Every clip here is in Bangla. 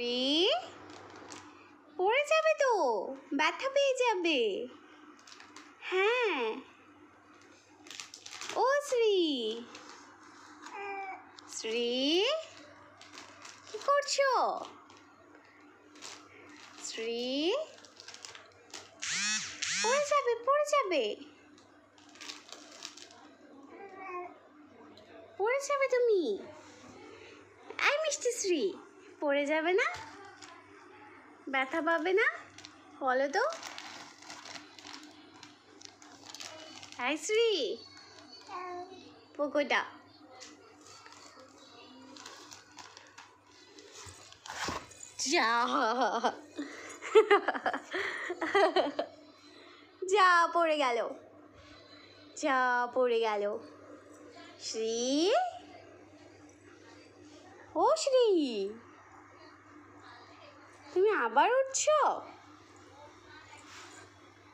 রে পড়ে যাবে তো ব্যথা পেয়ে যাবে হ্যাঁ ও শ্রী শ্রী কি করছো শ্রী পড়ে যাবে পড়ে যাবে পড়ে যাবে তুমি আই মিষ্টি শ্রী পড়ে যাবে না ব্যথা পাবে না বলো তো শ্রী পোকোটা যা যা পড়ে গেল যা পড়ে গেল শ্রী ও শ্রী তুমি আবার উঠছ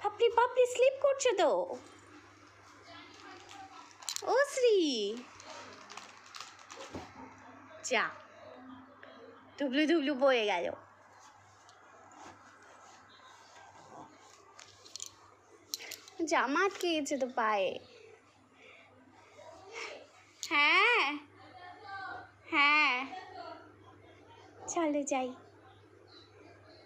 পাপড়ি পাপড়ি স্লিপ করছো তো ও শ্রী যা ধুবলু ধুবলু বয়ে গেল জামা আটকে গেছে তো পায়ে হ্যাঁ হ্যাঁ চলো যাই